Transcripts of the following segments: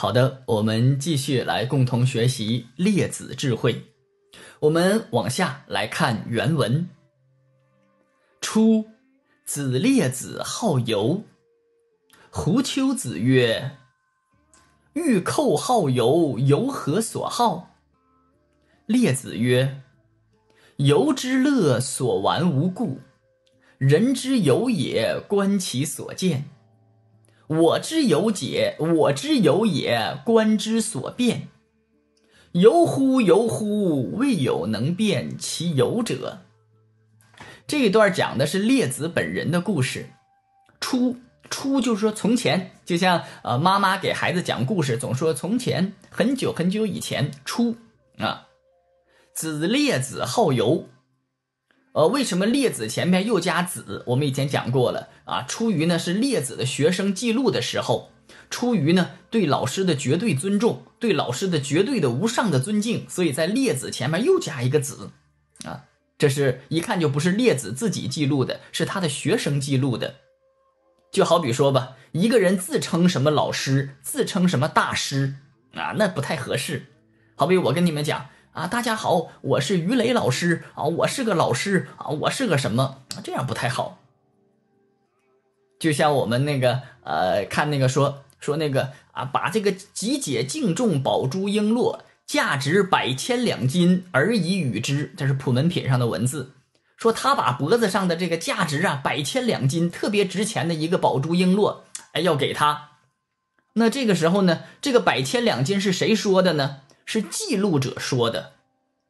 好的，我们继续来共同学习《列子》智慧。我们往下来看原文。初，子列子好游。胡丘子曰：“欲寇好游，游何所好？”列子曰：“游之乐，所玩无故；人之游也，观其所见。”我之有解，我之有也，观之所变，由乎由乎，未有能变其有者。这一段讲的是列子本人的故事。初初就是说从前，就像呃妈妈给孩子讲故事，总说从前很久很久以前。初啊，子列子好游。呃，为什么列子前面又加子？我们以前讲过了。啊，出于呢是列子的学生记录的时候，出于呢对老师的绝对尊重，对老师的绝对的无上的尊敬，所以在列子前面又加一个子，啊，这是一看就不是列子自己记录的，是他的学生记录的。就好比说吧，一个人自称什么老师，自称什么大师，啊，那不太合适。好比我跟你们讲啊，大家好，我是于雷老师啊，我是个老师啊，我是个什么，这样不太好。就像我们那个呃，看那个说说那个啊，把这个集结净重宝珠璎珞，价值百千两金而已与之，这是普门品上的文字。说他把脖子上的这个价值啊百千两金，特别值钱的一个宝珠璎珞，哎，要给他。那这个时候呢，这个百千两金是谁说的呢？是记录者说的。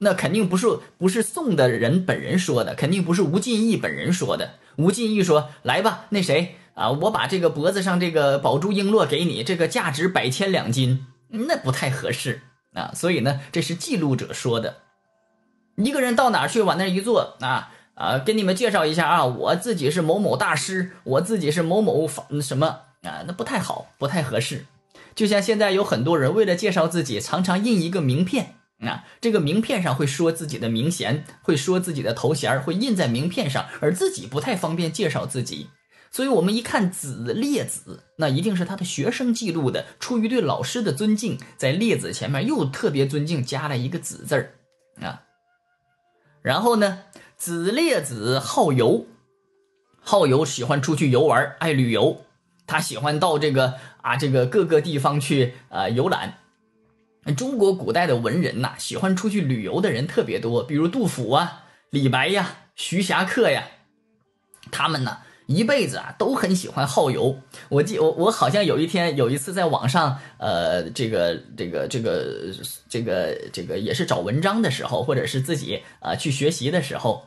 那肯定不是不是送的人本人说的，肯定不是吴敬义本人说的。吴敬义说：“来吧，那谁啊？我把这个脖子上这个宝珠璎珞给你，这个价值百千两金，那不太合适啊。所以呢，这是记录者说的。一个人到哪去，往那一坐啊啊，给你们介绍一下啊，我自己是某某大师，我自己是某某法什么啊，那不太好，不太合适。就像现在有很多人为了介绍自己，常常印一个名片。”那这个名片上会说自己的名衔，会说自己的头衔，会印在名片上，而自己不太方便介绍自己。所以，我们一看“子列子”，那一定是他的学生记录的。出于对老师的尊敬，在“列子”前面又特别尊敬，加了一个“子”字儿啊。然后呢，“子列子”好游，好游喜欢出去游玩，爱旅游。他喜欢到这个啊，这个各个地方去呃游览。中国古代的文人呐，喜欢出去旅游的人特别多，比如杜甫啊、李白呀、徐霞客呀，他们呢一辈子啊都很喜欢好游。我记我我好像有一天有一次在网上，呃，这个这个这个这个这个也是找文章的时候，或者是自己啊去学习的时候，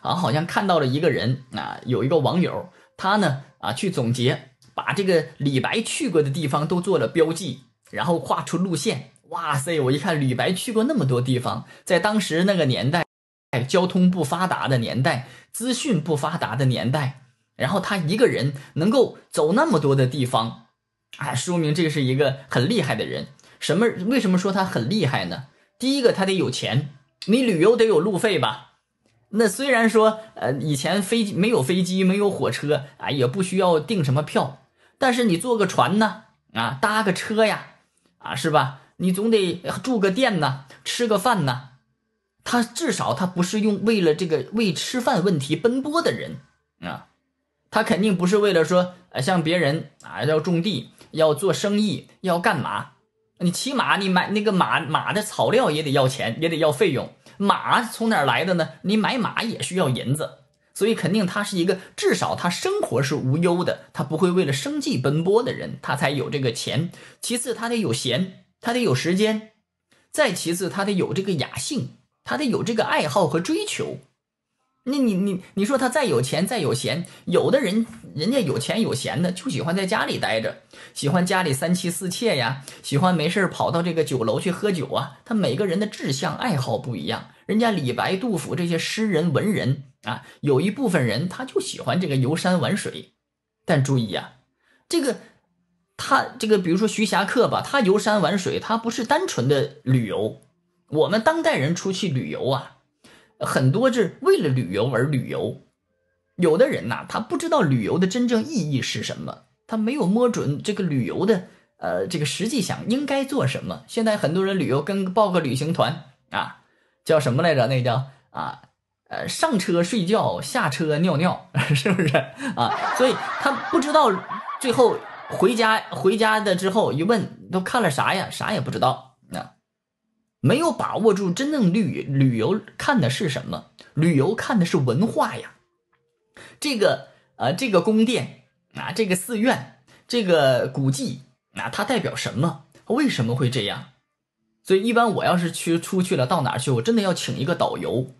啊，好像看到了一个人啊，有一个网友，他呢啊去总结，把这个李白去过的地方都做了标记，然后画出路线。哇塞！我一看李白去过那么多地方，在当时那个年代，交通不发达的年代，资讯不发达的年代，然后他一个人能够走那么多的地方，哎，说明这是一个很厉害的人。什么？为什么说他很厉害呢？第一个，他得有钱，你旅游得有路费吧？那虽然说，呃，以前飞机没有飞机，没有火车，哎，也不需要订什么票，但是你坐个船呢，啊，搭个车呀，啊，是吧？你总得住个店呐，吃个饭呐，他至少他不是用为了这个为吃饭问题奔波的人啊，他肯定不是为了说像别人啊要种地、要做生意、要干嘛。你起码你买那个马马的草料也得要钱，也得要费用。马从哪来的呢？你买马也需要银子，所以肯定他是一个至少他生活是无忧的，他不会为了生计奔波的人，他才有这个钱。其次，他得有闲。他得有时间，再其次，他得有这个雅兴，他得有这个爱好和追求。那你你你说他再有钱再有闲，有的人人家有钱有闲的就喜欢在家里待着，喜欢家里三妻四妾呀，喜欢没事跑到这个酒楼去喝酒啊。他每个人的志向爱好不一样，人家李白、杜甫这些诗人文人啊，有一部分人他就喜欢这个游山玩水。但注意啊，这个。他这个，比如说徐霞客吧，他游山玩水，他不是单纯的旅游。我们当代人出去旅游啊，很多是为了旅游而旅游。有的人呐，他不知道旅游的真正意义是什么，他没有摸准这个旅游的呃这个实际想应该做什么。现在很多人旅游跟报个旅行团啊，叫什么来着？那叫啊呃上车睡觉，下车尿尿，是不是啊？所以他不知道最后。回家回家的之后一问都看了啥呀？啥也不知道啊，没有把握住真正旅旅游看的是什么？旅游看的是文化呀，这个呃这个宫殿啊这个寺院这个古迹啊它代表什么？为什么会这样？所以一般我要是去出去了到哪去，我真的要请一个导游，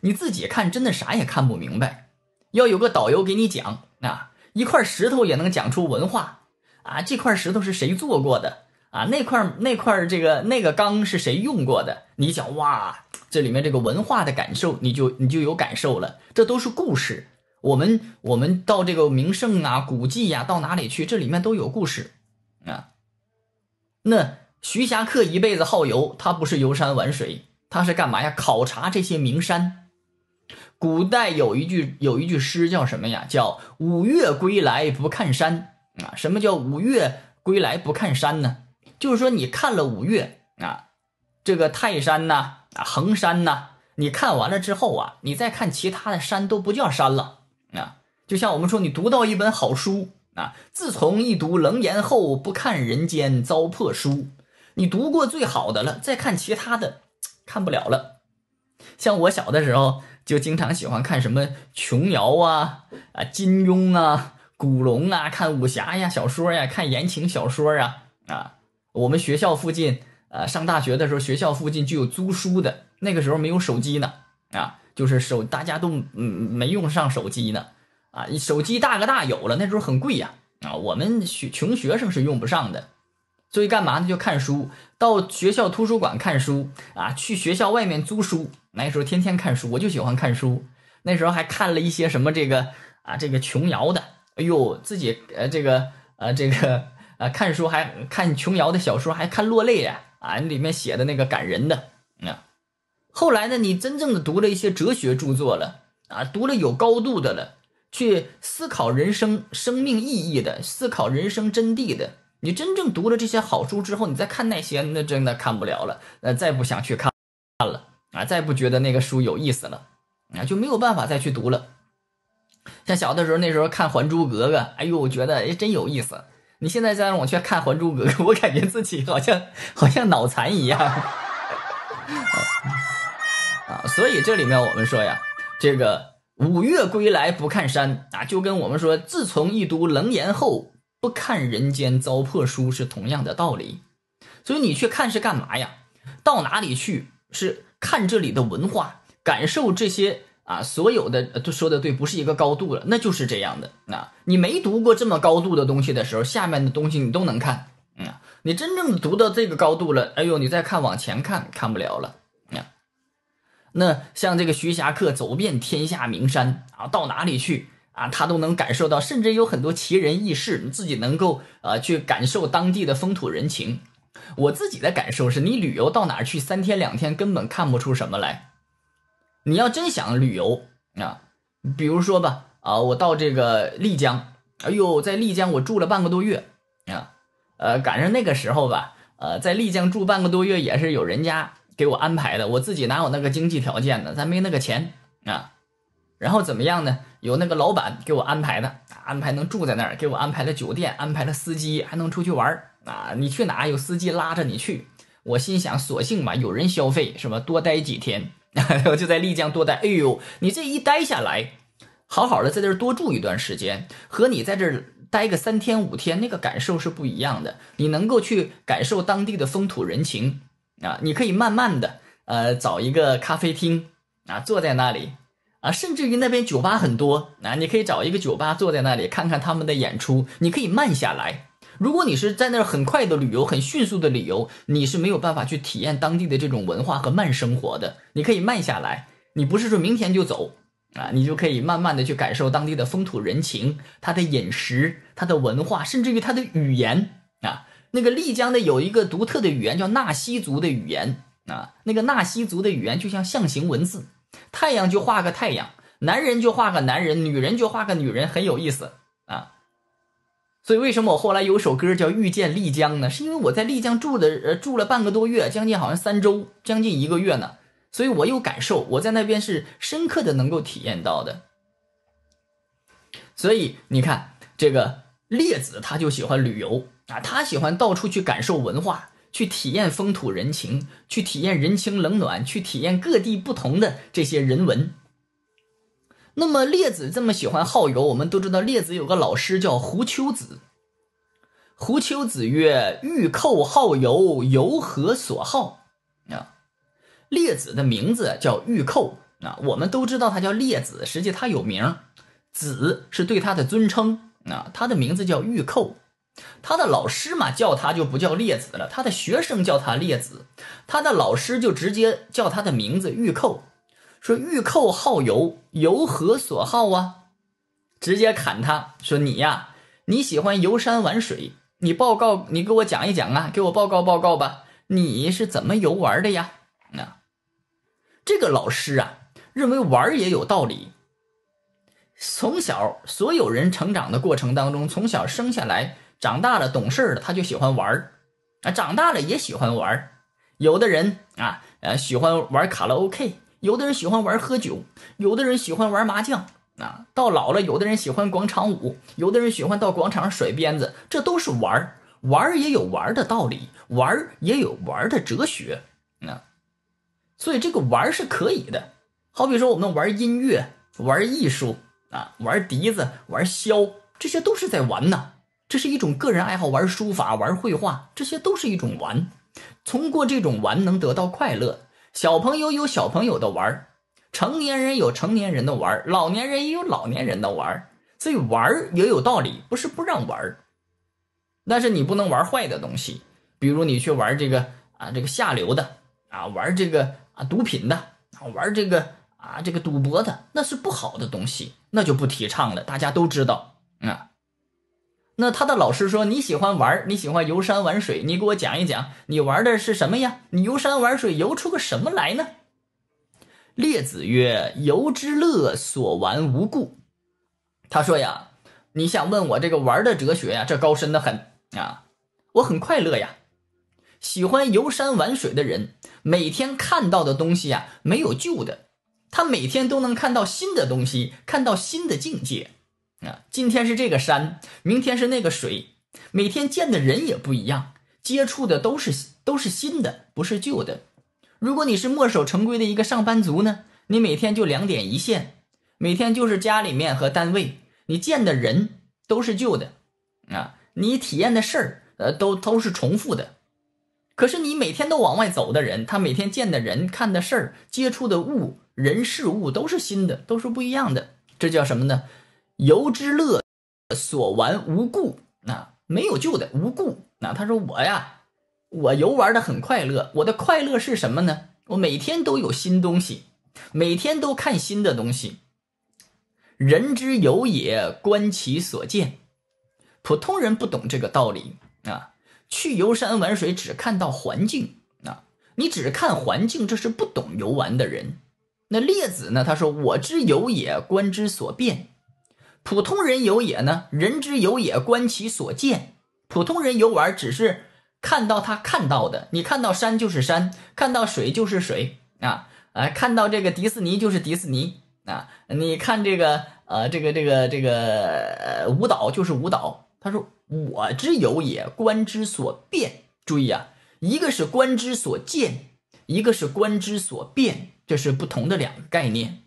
你自己看真的啥也看不明白，要有个导游给你讲啊一块石头也能讲出文化。啊，这块石头是谁做过的？啊，那块那块这个那个缸是谁用过的？你想哇，这里面这个文化的感受，你就你就有感受了。这都是故事。我们我们到这个名胜啊、古迹呀，到哪里去？这里面都有故事啊。那徐霞客一辈子好游，他不是游山玩水，他是干嘛呀？考察这些名山。古代有一句有一句诗叫什么呀？叫“五岳归来不看山”。啊，什么叫五岳归来不看山呢？就是说你看了五岳啊，这个泰山呐，啊，衡山呐，你看完了之后啊，你再看其他的山都不叫山了啊。就像我们说，你读到一本好书啊，自从一读《楞严》后不看人间糟粕书》，你读过最好的了，再看其他的，看不了了。像我小的时候就经常喜欢看什么琼瑶啊，啊，金庸啊。古龙啊，看武侠呀，小说呀，看言情小说啊啊！我们学校附近，呃，上大学的时候，学校附近就有租书的。那个时候没有手机呢，啊，就是手大家都嗯没用上手机呢，啊，手机大哥大有了，那时候很贵呀，啊，我们学穷学生是用不上的，所以干嘛呢？就看书，到学校图书馆看书啊，去学校外面租书。那时候天天看书，我就喜欢看书。那时候还看了一些什么这个啊，这个琼瑶的。哎呦，自己呃，这个呃这个呃看书还看琼瑶的小说，还看落泪啊，啊，里面写的那个感人的啊。后来呢，你真正的读了一些哲学著作了啊，读了有高度的了，去思考人生、生命意义的，思考人生真谛的。你真正读了这些好书之后，你再看那些，那真的看不了了，呃，再不想去看看了啊，再不觉得那个书有意思了啊，就没有办法再去读了。像小的时候，那时候看《还珠格格》，哎呦，我觉得哎真有意思。你现在再让我去看《还珠格格》，我感觉自己好像好像脑残一样。啊，所以这里面我们说呀，这个“五岳归来不看山”啊，就跟我们说“自从一读《楞严》后，不看人间糟粕书”是同样的道理。所以你去看是干嘛呀？到哪里去是看这里的文化，感受这些。啊，所有的都说的对，不是一个高度了，那就是这样的。那你没读过这么高度的东西的时候，下面的东西你都能看。嗯，你真正读到这个高度了，哎呦，你再看往前看看不了了。那像这个徐霞客走遍天下名山啊，到哪里去啊，他都能感受到，甚至有很多奇人异事，你自己能够啊去感受当地的风土人情。我自己的感受是你旅游到哪去，三天两天根本看不出什么来。你要真想旅游啊，比如说吧，啊，我到这个丽江，哎呦，在丽江我住了半个多月啊，呃，赶上那个时候吧，呃，在丽江住半个多月也是有人家给我安排的，我自己哪有那个经济条件呢？咱没那个钱啊，然后怎么样呢？有那个老板给我安排的，安排能住在那儿，给我安排了酒店，安排了司机，还能出去玩儿啊。你去哪有司机拉着你去？我心想，索性吧，有人消费是吧？多待几天。我就在丽江多待，哎呦，你这一待下来，好好的在这多住一段时间，和你在这待个三天五天那个感受是不一样的。你能够去感受当地的风土人情啊，你可以慢慢的呃找一个咖啡厅啊，坐在那里啊，甚至于那边酒吧很多啊，你可以找一个酒吧坐在那里看看他们的演出，你可以慢下来。如果你是在那儿很快的旅游，很迅速的旅游，你是没有办法去体验当地的这种文化和慢生活的。你可以慢下来，你不是说明天就走啊，你就可以慢慢的去感受当地的风土人情、它的饮食、它的文化，甚至于它的语言啊。那个丽江的有一个独特的语言叫纳西族的语言啊，那个纳西族的语言就像象形文字，太阳就画个太阳，男人就画个男人，女人就画个女人，很有意思啊。所以，为什么我后来有首歌叫《遇见丽江》呢？是因为我在丽江住的，呃，住了半个多月，将近好像三周，将近一个月呢。所以我有感受，我在那边是深刻的，能够体验到的。所以你看，这个列子他就喜欢旅游啊，他喜欢到处去感受文化，去体验风土人情，去体验人情冷暖，去体验各地不同的这些人文。那么列子这么喜欢好游，我们都知道列子有个老师叫胡丘子。胡丘子曰：“玉寇好游，游何所好？”啊，列子的名字叫玉寇啊，我们都知道他叫列子，实际他有名，子是对他的尊称啊，他的名字叫玉寇，他的老师嘛叫他就不叫列子了，他的学生叫他列子，他的老师就直接叫他的名字玉寇。说玉寇好游，游何所好啊？直接砍他。说你呀，你喜欢游山玩水，你报告，你给我讲一讲啊，给我报告报告吧，你是怎么游玩的呀？啊，这个老师啊，认为玩也有道理。从小所有人成长的过程当中，从小生下来长大了懂事了，他就喜欢玩啊，长大了也喜欢玩有的人啊，呃，喜欢玩卡拉 OK。有的人喜欢玩喝酒，有的人喜欢玩麻将啊。到老了，有的人喜欢广场舞，有的人喜欢到广场甩鞭子，这都是玩玩也有玩的道理，玩也有玩的哲学啊。所以这个玩是可以的。好比说我们玩音乐、玩艺术啊，玩笛子、玩箫，这些都是在玩呢。这是一种个人爱好。玩书法、玩绘画，这些都是一种玩。通过这种玩能得到快乐。小朋友有小朋友的玩儿，成年人有成年人的玩儿，老年人也有老年人的玩儿，所以玩儿也有道理，不是不让玩儿，但是你不能玩坏的东西，比如你去玩这个啊，这个下流的啊，玩这个啊毒品的，玩这个啊这个赌博的，那是不好的东西，那就不提倡了，大家都知道啊。那他的老师说：“你喜欢玩，你喜欢游山玩水，你给我讲一讲，你玩的是什么呀？你游山玩水游出个什么来呢？”列子曰：“游之乐，所玩无故。”他说呀：“你想问我这个玩的哲学呀？这高深的很啊！我很快乐呀！喜欢游山玩水的人，每天看到的东西呀，没有旧的，他每天都能看到新的东西，看到新的境界。”今天是这个山，明天是那个水，每天见的人也不一样，接触的都是都是新的，不是旧的。如果你是墨守成规的一个上班族呢，你每天就两点一线，每天就是家里面和单位，你见的人都是旧的啊，你体验的事儿，呃，都都是重复的。可是你每天都往外走的人，他每天见的人、看的事儿、接触的物、人事物都是新的，都是不一样的。这叫什么呢？游之乐，所玩无故，啊，没有救的无故。那他说我呀，我游玩的很快乐。我的快乐是什么呢？我每天都有新东西，每天都看新的东西。人之游也，观其所见。普通人不懂这个道理啊。去游山玩水，只看到环境啊，你只看环境，这是不懂游玩的人。那列子呢？他说我之游也，观之所变。普通人游也呢？人之游也，观其所见。普通人游玩只是看到他看到的。你看到山就是山，看到水就是水啊！啊，看到这个迪士尼就是迪士尼啊！你看这个呃，这个这个这个舞蹈就是舞蹈。他说：“我之游也，观之所变。”注意啊，一个是观之所见，一个是观之所变，这是不同的两个概念。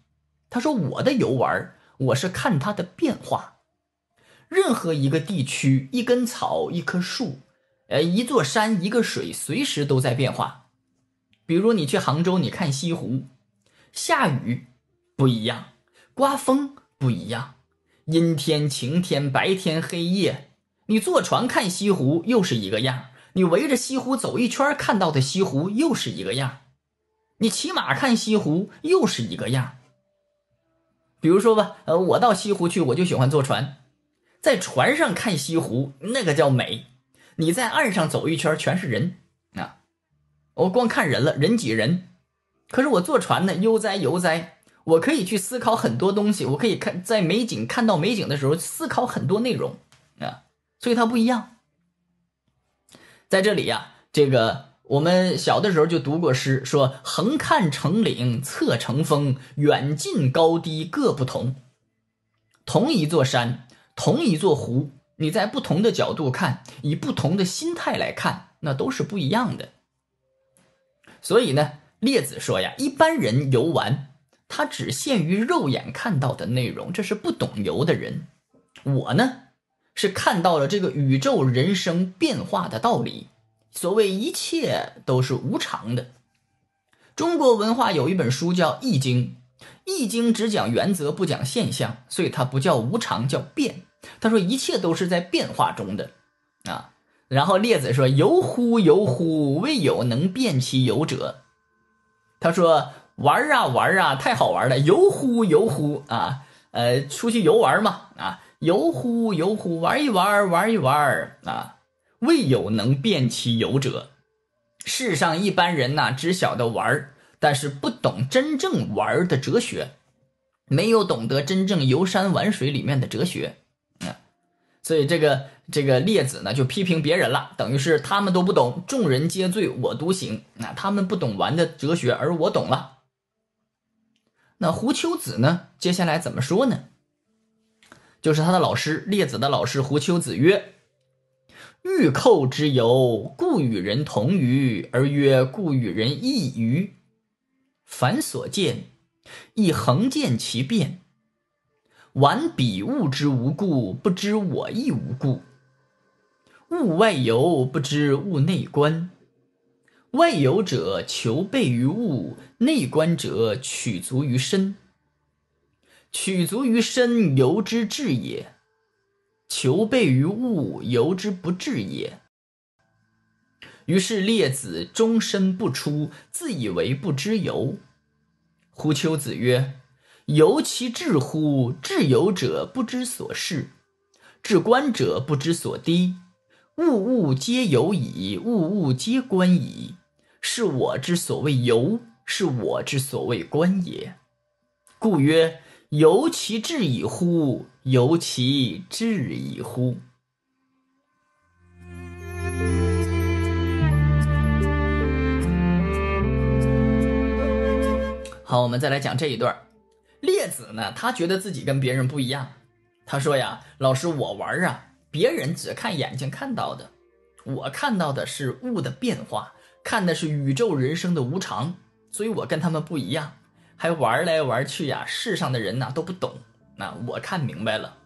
他说：“我的游玩。”我是看它的变化，任何一个地区，一根草，一棵树，呃，一座山，一个水，随时都在变化。比如你去杭州，你看西湖，下雨不一样，刮风不一样，阴天晴天，白天黑夜。你坐船看西湖又是一个样，你围着西湖走一圈看到的西湖又是一个样，你骑马看西湖又是一个样。比如说吧，呃，我到西湖去，我就喜欢坐船，在船上看西湖，那个叫美。你在岸上走一圈，全是人啊，我光看人了，人挤人。可是我坐船呢，悠哉悠哉，我可以去思考很多东西。我可以看在美景看到美景的时候思考很多内容啊，所以它不一样。在这里呀，这个。我们小的时候就读过诗，说“横看成岭侧成峰，远近高低各不同。”同一座山，同一座湖，你在不同的角度看，以不同的心态来看，那都是不一样的。所以呢，列子说呀，一般人游玩，他只限于肉眼看到的内容，这是不懂游的人。我呢，是看到了这个宇宙人生变化的道理。所谓一切都是无常的。中国文化有一本书叫《易经》，《易经》只讲原则，不讲现象，所以它不叫无常，叫变。他说一切都是在变化中的啊。然后列子说：“游乎游乎，未有能变其游者。”他说：“玩啊玩啊，太好玩了！游乎游乎啊，呃，出去游玩嘛啊，游乎游乎，玩一玩，玩一玩啊。”未有能辨其有者。世上一般人呐，只晓得玩但是不懂真正玩的哲学，没有懂得真正游山玩水里面的哲学。啊，所以这个这个列子呢，就批评别人了，等于是他们都不懂，众人皆醉我独醒。那他们不懂玩的哲学，而我懂了。那胡秋子呢？接下来怎么说呢？就是他的老师列子的老师胡秋子曰。欲寇之由，故与人同于，而曰故与人异于。凡所见，亦恒见其变。玩彼物之无故，不知我亦无故。物外游，不知物内观。外游者求备于物，内观者取足于身。取足于身，由之至也。求备于物，游之不至也。于是列子终身不出，自以为不知游。胡丘子曰：“由其至乎？至由者不知所是，至观者不知所低。物物皆有矣，物物皆观矣。是我之所谓由，是我之所谓观也。故曰。”由其至矣乎？由其至矣乎？好，我们再来讲这一段。列子呢，他觉得自己跟别人不一样。他说呀：“老师，我玩啊，别人只看眼睛看到的，我看到的是物的变化，看的是宇宙人生的无常，所以我跟他们不一样。”还玩来玩去呀！世上的人呢都不懂，那我看明白了。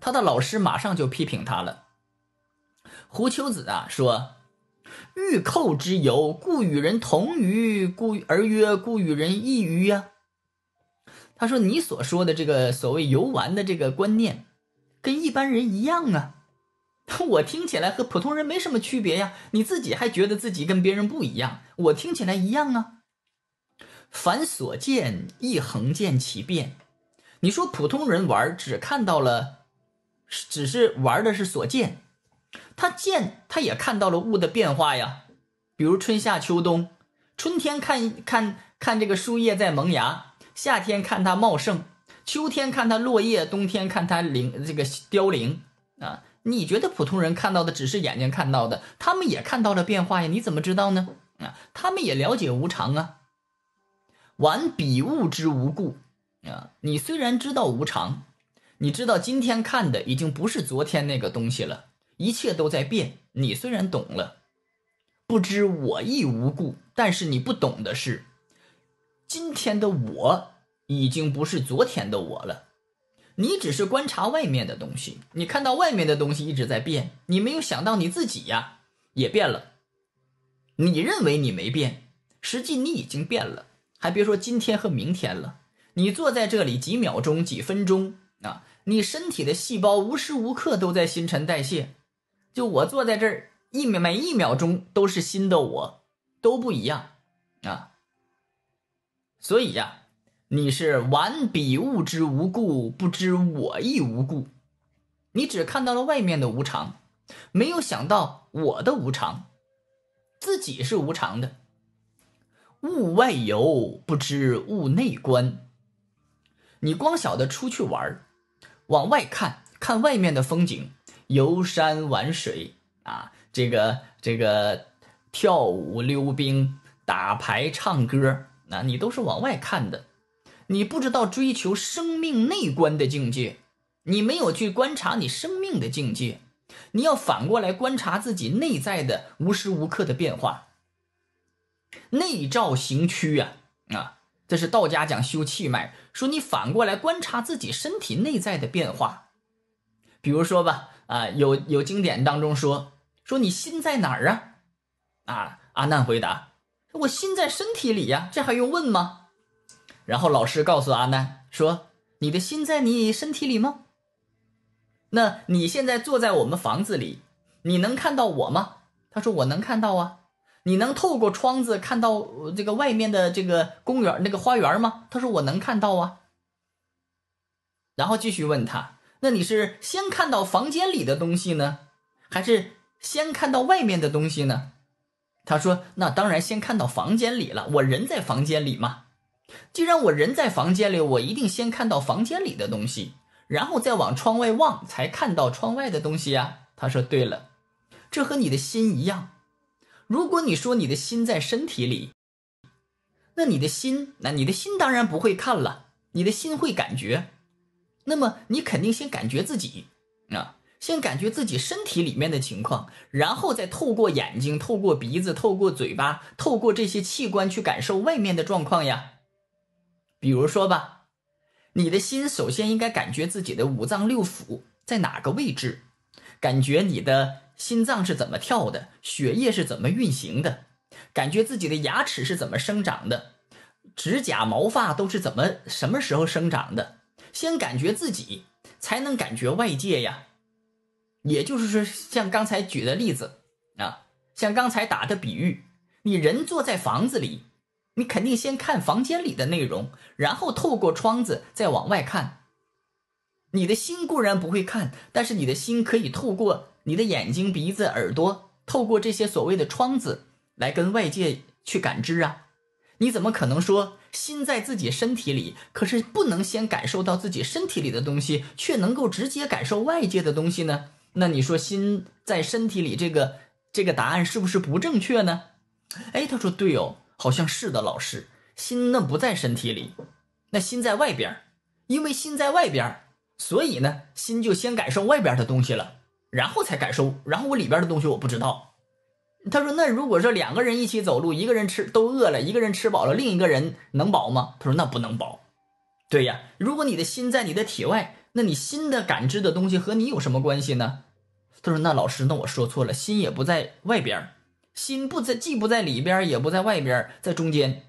他的老师马上就批评他了。胡秋子啊说：“欲寇之游，故与人同于故而曰故与人异于呀。”他说：“你所说的这个所谓游玩的这个观念，跟一般人一样啊。我听起来和普通人没什么区别呀。你自己还觉得自己跟别人不一样，我听起来一样啊。”凡所见亦恒见其变，你说普通人玩只看到了，只是玩的是所见，他见他也看到了物的变化呀，比如春夏秋冬，春天看看看这个树叶在萌芽，夏天看它茂盛，秋天看它落叶，冬天看它零这个凋零啊。你觉得普通人看到的只是眼睛看到的，他们也看到了变化呀？你怎么知道呢？啊，他们也了解无常啊。玩比物之无故啊！你虽然知道无常，你知道今天看的已经不是昨天那个东西了，一切都在变。你虽然懂了，不知我亦无故，但是你不懂的是，今天的我已经不是昨天的我了。你只是观察外面的东西，你看到外面的东西一直在变，你没有想到你自己呀也变了。你认为你没变，实际你已经变了。还别说今天和明天了，你坐在这里几秒钟、几分钟啊，你身体的细胞无时无刻都在新陈代谢。就我坐在这儿一每每一秒钟都是新的，我都不一样啊。所以呀，你是完彼物之无故，不知我亦无故。你只看到了外面的无常，没有想到我的无常，自己是无常的。物外游，不知物内观。你光晓得出去玩往外看看外面的风景，游山玩水啊，这个这个跳舞溜冰、打牌唱歌，那你都是往外看的。你不知道追求生命内观的境界，你没有去观察你生命的境界。你要反过来观察自己内在的无时无刻的变化。内照行躯啊啊，这是道家讲修气脉，说你反过来观察自己身体内在的变化。比如说吧，啊，有有经典当中说说你心在哪儿啊？啊，阿难回答，我心在身体里呀，这还用问吗？然后老师告诉阿难说，你的心在你身体里吗？那你现在坐在我们房子里，你能看到我吗？他说我能看到啊。你能透过窗子看到这个外面的这个公园那个花园吗？他说我能看到啊。然后继续问他，那你是先看到房间里的东西呢，还是先看到外面的东西呢？他说那当然先看到房间里了，我人在房间里嘛。既然我人在房间里，我一定先看到房间里的东西，然后再往窗外望才看到窗外的东西呀。他说对了，这和你的心一样。如果你说你的心在身体里，那你的心，那你的心当然不会看了，你的心会感觉。那么你肯定先感觉自己啊，先感觉自己身体里面的情况，然后再透过眼睛、透过鼻子、透过嘴巴、透过这些器官去感受外面的状况呀。比如说吧，你的心首先应该感觉自己的五脏六腑在哪个位置，感觉你的。心脏是怎么跳的？血液是怎么运行的？感觉自己的牙齿是怎么生长的？指甲、毛发都是怎么、什么时候生长的？先感觉自己，才能感觉外界呀。也就是说，像刚才举的例子啊，像刚才打的比喻，你人坐在房子里，你肯定先看房间里的内容，然后透过窗子再往外看。你的心固然不会看，但是你的心可以透过。你的眼睛、鼻子、耳朵，透过这些所谓的窗子来跟外界去感知啊？你怎么可能说心在自己身体里，可是不能先感受到自己身体里的东西，却能够直接感受外界的东西呢？那你说心在身体里，这个这个答案是不是不正确呢？哎，他说对哦，好像是的。老师，心那不在身体里，那心在外边儿，因为心在外边儿，所以呢，心就先感受外边的东西了。然后才敢收，然后我里边的东西我不知道。他说：“那如果说两个人一起走路，一个人吃都饿了，一个人吃饱了，另一个人能饱吗？”他说：“那不能饱。”对呀，如果你的心在你的体外，那你心的感知的东西和你有什么关系呢？他说：“那老师，那我说错了，心也不在外边心不在，既不在里边也不在外边在中间。”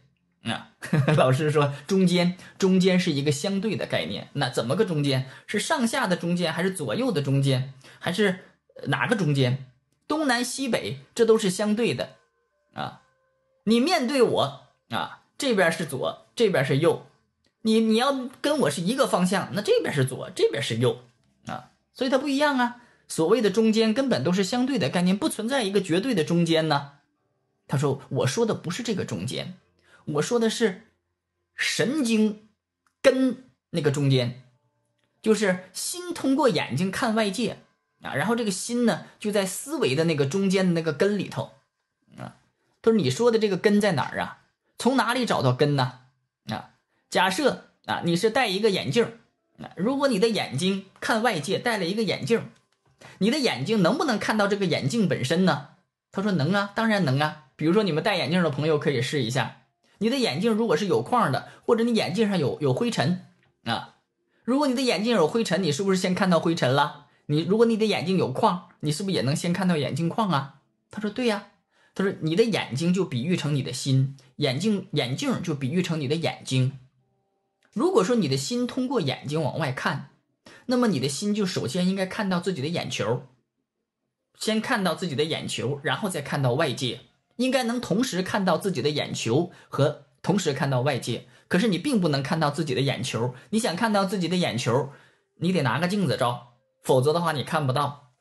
啊，老师说：“中间，中间是一个相对的概念。那怎么个中间？是上下的中间，还是左右的中间？”还是哪个中间？东南西北，这都是相对的，啊，你面对我啊，这边是左，这边是右，你你要跟我是一个方向，那这边是左，这边是右啊，所以它不一样啊。所谓的中间根本都是相对的概念，不存在一个绝对的中间呢。他说：“我说的不是这个中间，我说的是神经根那个中间，就是心通过眼睛看外界。”啊，然后这个心呢，就在思维的那个中间的那个根里头，啊，他说：“你说的这个根在哪儿啊？从哪里找到根呢？”啊，假设啊，你是戴一个眼镜儿，啊，如果你的眼睛看外界戴了一个眼镜儿，你的眼睛能不能看到这个眼镜本身呢？他说：“能啊，当然能啊。”比如说你们戴眼镜的朋友可以试一下，你的眼镜如果是有框的，或者你眼镜上有有灰尘，啊，如果你的眼镜有灰尘，你是不是先看到灰尘了？你如果你的眼睛有框，你是不是也能先看到眼镜框啊？他说对呀。他说你的眼睛就比喻成你的心，眼镜眼镜就比喻成你的眼睛。如果说你的心通过眼睛往外看，那么你的心就首先应该看到自己的眼球，先看到自己的眼球，然后再看到外界，应该能同时看到自己的眼球和同时看到外界。可是你并不能看到自己的眼球，你想看到自己的眼球，你得拿个镜子照。否则的话，你看不到。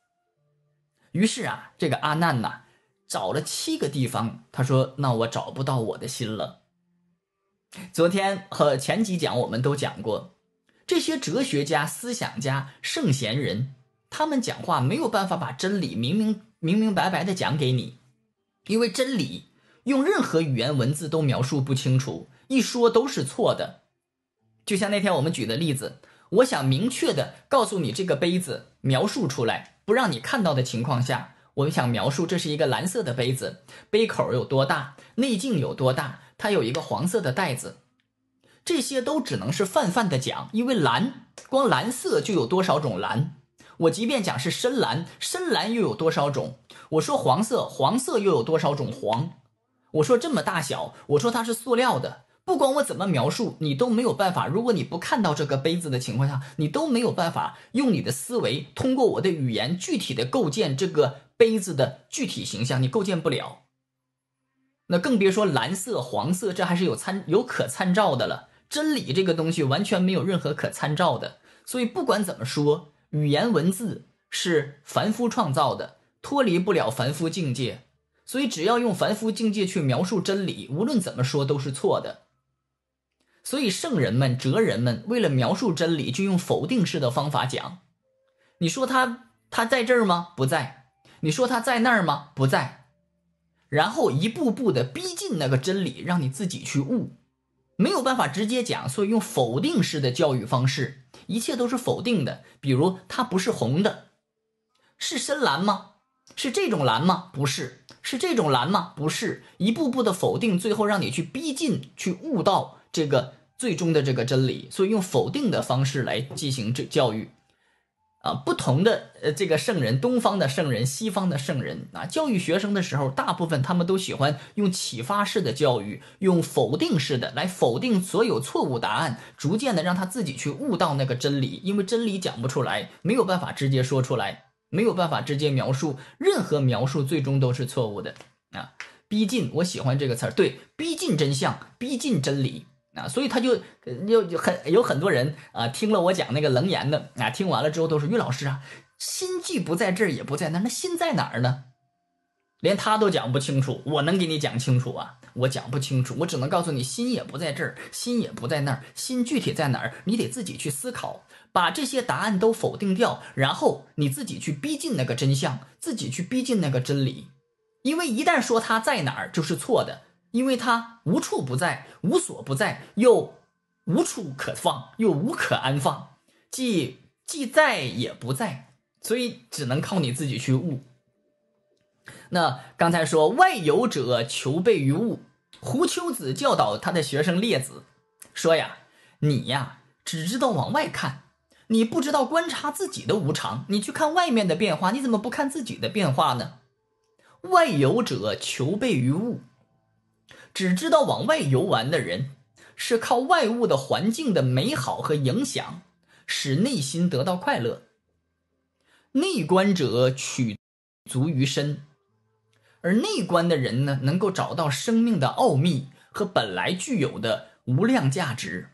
于是啊，这个阿难呐，找了七个地方。他说：“那我找不到我的心了。”昨天和前几讲我们都讲过，这些哲学家、思想家、圣贤人，他们讲话没有办法把真理明明明明白白的讲给你，因为真理用任何语言文字都描述不清楚，一说都是错的。就像那天我们举的例子。我想明确的告诉你，这个杯子描述出来不让你看到的情况下，我们想描述这是一个蓝色的杯子，杯口有多大，内径有多大，它有一个黄色的袋子，这些都只能是泛泛的讲，因为蓝光蓝色就有多少种蓝，我即便讲是深蓝，深蓝又有多少种，我说黄色，黄色又有多少种黄，我说这么大小，我说它是塑料的。不管我怎么描述，你都没有办法。如果你不看到这个杯子的情况下，你都没有办法用你的思维通过我的语言具体的构建这个杯子的具体形象，你构建不了。那更别说蓝色、黄色，这还是有参有可参照的了。真理这个东西完全没有任何可参照的，所以不管怎么说，语言文字是凡夫创造的，脱离不了凡夫境界。所以，只要用凡夫境界去描述真理，无论怎么说都是错的。所以，圣人们、哲人们为了描述真理，就用否定式的方法讲。你说他他在这儿吗？不在。你说他在那儿吗？不在。然后一步步的逼近那个真理，让你自己去悟。没有办法直接讲，所以用否定式的教育方式，一切都是否定的。比如，它不是红的，是深蓝吗？是这种蓝吗？不是。是这种蓝吗？不是。一步步的否定，最后让你去逼近，去悟到。这个最终的这个真理，所以用否定的方式来进行这教育，啊，不同的呃这个圣人，东方的圣人，西方的圣人啊，教育学生的时候，大部分他们都喜欢用启发式的教育，用否定式的来否定所有错误答案，逐渐的让他自己去悟到那个真理，因为真理讲不出来，没有办法直接说出来，没有办法直接描述，任何描述最终都是错误的啊。逼近，我喜欢这个词儿，对，逼近真相，逼近真理。啊，所以他就就很有很多人啊，听了我讲那个《楞严》的啊，听完了之后都说：“于老师啊，心既不在这儿，也不在那，那心在哪儿呢？”连他都讲不清楚，我能给你讲清楚啊？我讲不清楚，我只能告诉你，心也不在这儿，心也不在那儿，心具体在哪儿，你得自己去思考，把这些答案都否定掉，然后你自己去逼近那个真相，自己去逼近那个真理，因为一旦说他在哪儿，就是错的。因为它无处不在，无所不在，又无处可放，又无可安放，既既在也不在，所以只能靠你自己去悟。那刚才说外有者求备于物，胡秋子教导他的学生列子说呀：“你呀只知道往外看，你不知道观察自己的无常。你去看外面的变化，你怎么不看自己的变化呢？”外有者求备于物。只知道往外游玩的人，是靠外物的环境的美好和影响，使内心得到快乐。内观者取足于身，而内观的人呢，能够找到生命的奥秘和本来具有的无量价值。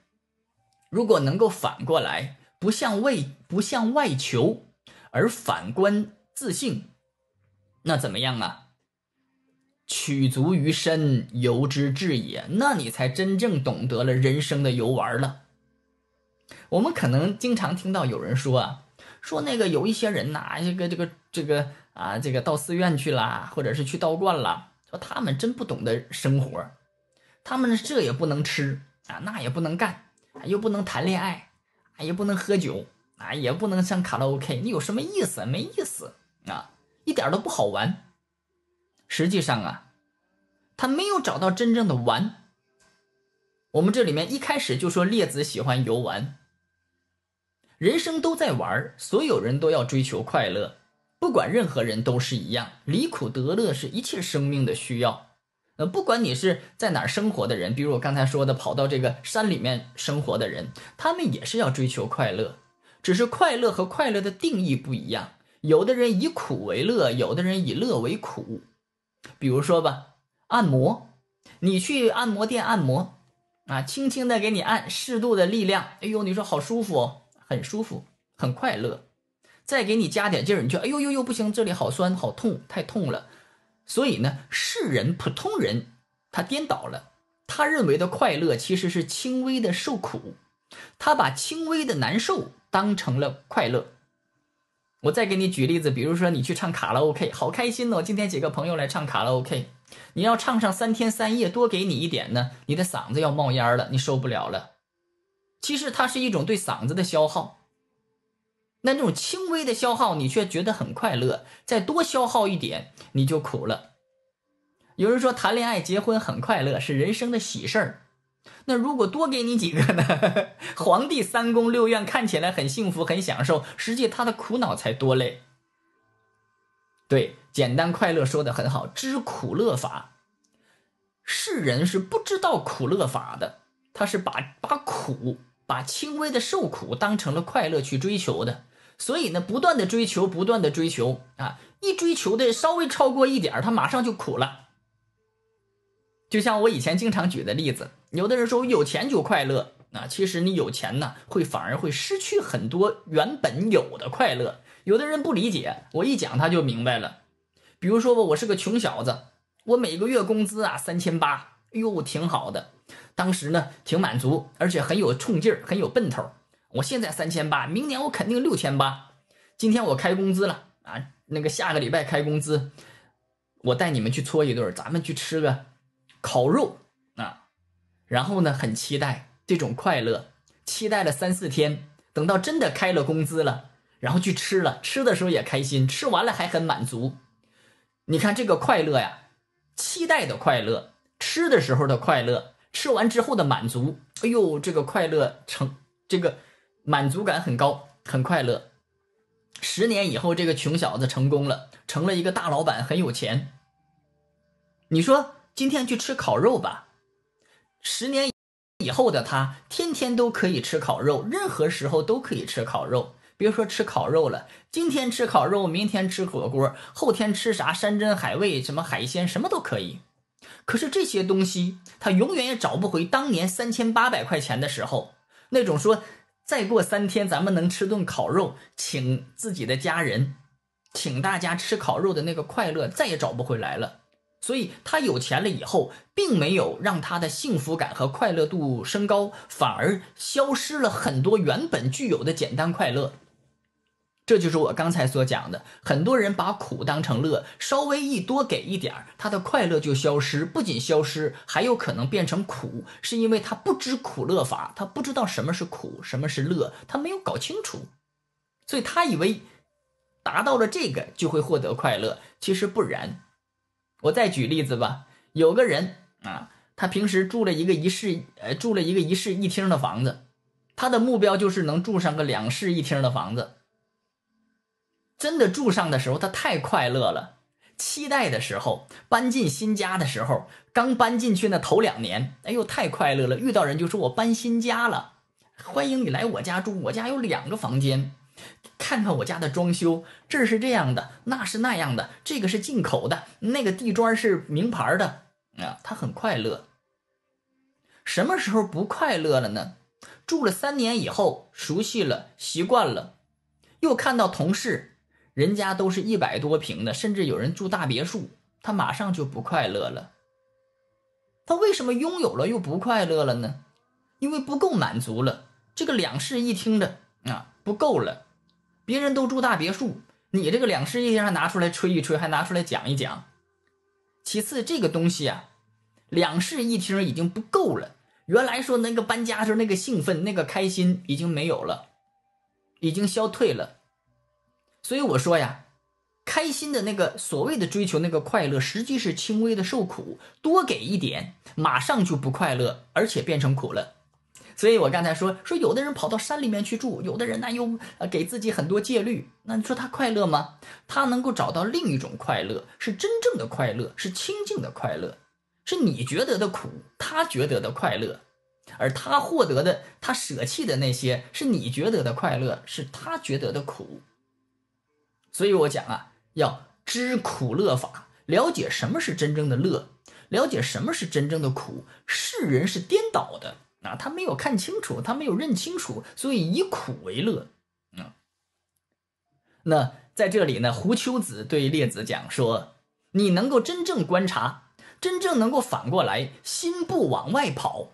如果能够反过来，不向外不向外求，而反观自性，那怎么样啊？取足于身，由之至也。那你才真正懂得了人生的游玩了。我们可能经常听到有人说，啊，说那个有一些人呐，这个这个这个啊，这个到寺院去了，或者是去道观了，说他们真不懂得生活，他们这也不能吃啊，那也不能干，又不能谈恋爱，啊、也不能喝酒，啊，也不能上卡拉 OK，你有什么意思？没意思啊，一点都不好玩。实际上啊，他没有找到真正的玩。我们这里面一开始就说列子喜欢游玩，人生都在玩所有人都要追求快乐，不管任何人都是一样，离苦得乐是一切生命的需要。呃，不管你是在哪儿生活的人，比如我刚才说的跑到这个山里面生活的人，他们也是要追求快乐，只是快乐和快乐的定义不一样，有的人以苦为乐，有的人以乐为苦。比如说吧，按摩，你去按摩店按摩，啊，轻轻的给你按，适度的力量，哎呦，你说好舒服，很舒服，很快乐。再给你加点劲儿，你就，哎呦呦呦，不行，这里好酸，好痛，太痛了。所以呢，世人普通人，他颠倒了，他认为的快乐其实是轻微的受苦，他把轻微的难受当成了快乐。我再给你举例子，比如说你去唱卡拉 OK，好开心哦！今天几个朋友来唱卡拉 OK，你要唱上三天三夜，多给你一点呢，你的嗓子要冒烟了，你受不了了。其实它是一种对嗓子的消耗，那那种轻微的消耗你却觉得很快乐，再多消耗一点你就苦了。有人说谈恋爱、结婚很快乐，是人生的喜事儿。那如果多给你几个呢？皇帝三宫六院看起来很幸福、很享受，实际他的苦恼才多累。对，简单快乐说的很好，知苦乐法。世人是不知道苦乐法的，他是把把苦、把轻微的受苦当成了快乐去追求的。所以呢，不断的追求，不断的追求啊！一追求的稍微超过一点他马上就苦了。就像我以前经常举的例子。有的人说有钱就快乐，那其实你有钱呢，会反而会失去很多原本有的快乐。有的人不理解，我一讲他就明白了。比如说吧，我是个穷小子，我每个月工资啊三千八，哟，挺好的，当时呢挺满足，而且很有冲劲儿，很有奔头。我现在三千八，明年我肯定六千八。今天我开工资了啊，那个下个礼拜开工资，我带你们去搓一顿，咱们去吃个烤肉。然后呢，很期待这种快乐，期待了三四天，等到真的开了工资了，然后去吃了，吃的时候也开心，吃完了还很满足。你看这个快乐呀，期待的快乐，吃的时候的快乐，吃完之后的满足。哎呦，这个快乐成这个满足感很高，很快乐。十年以后，这个穷小子成功了，成了一个大老板，很有钱。你说今天去吃烤肉吧。十年以后的他，天天都可以吃烤肉，任何时候都可以吃烤肉。别说吃烤肉了，今天吃烤肉，明天吃火锅，后天吃啥山珍海味，什么海鲜，什么都可以。可是这些东西，他永远也找不回当年三千八百块钱的时候那种说，再过三天咱们能吃顿烤肉，请自己的家人，请大家吃烤肉的那个快乐，再也找不回来了。所以他有钱了以后，并没有让他的幸福感和快乐度升高，反而消失了很多原本具有的简单快乐。这就是我刚才所讲的，很多人把苦当成乐，稍微一多给一点儿，他的快乐就消失。不仅消失，还有可能变成苦，是因为他不知苦乐法，他不知道什么是苦，什么是乐，他没有搞清楚。所以他以为达到了这个就会获得快乐，其实不然。我再举例子吧，有个人啊，他平时住了一个一室，呃，住了一个一室一厅的房子，他的目标就是能住上个两室一厅的房子。真的住上的时候，他太快乐了。期待的时候，搬进新家的时候，刚搬进去那头两年，哎呦，太快乐了！遇到人就说：“我搬新家了，欢迎你来我家住，我家有两个房间。”看看我家的装修，这是这样的，那是那样的，这个是进口的，那个地砖是名牌的啊，他很快乐。什么时候不快乐了呢？住了三年以后，熟悉了，习惯了，又看到同事，人家都是一百多平的，甚至有人住大别墅，他马上就不快乐了。他为什么拥有了又不快乐了呢？因为不够满足了，这个两室一厅的啊，不够了。别人都住大别墅，你这个两室一厅还拿出来吹一吹，还拿出来讲一讲。其次，这个东西啊，两室一厅已经不够了。原来说那个搬家时候那个兴奋、那个开心已经没有了，已经消退了。所以我说呀，开心的那个所谓的追求那个快乐，实际是轻微的受苦。多给一点，马上就不快乐，而且变成苦了。所以我刚才说说，有的人跑到山里面去住，有的人呢又呃给自己很多戒律，那你说他快乐吗？他能够找到另一种快乐，是真正的快乐，是清净的快乐，是你觉得的苦，他觉得的快乐，而他获得的，他舍弃的那些是你觉得的快乐，是他觉得的苦。所以我讲啊，要知苦乐法，了解什么是真正的乐，了解什么是真正的苦，世人是颠倒的。啊，他没有看清楚，他没有认清楚，所以以苦为乐。嗯，那在这里呢，胡秋子对列子讲说：“你能够真正观察，真正能够反过来，心不往外跑，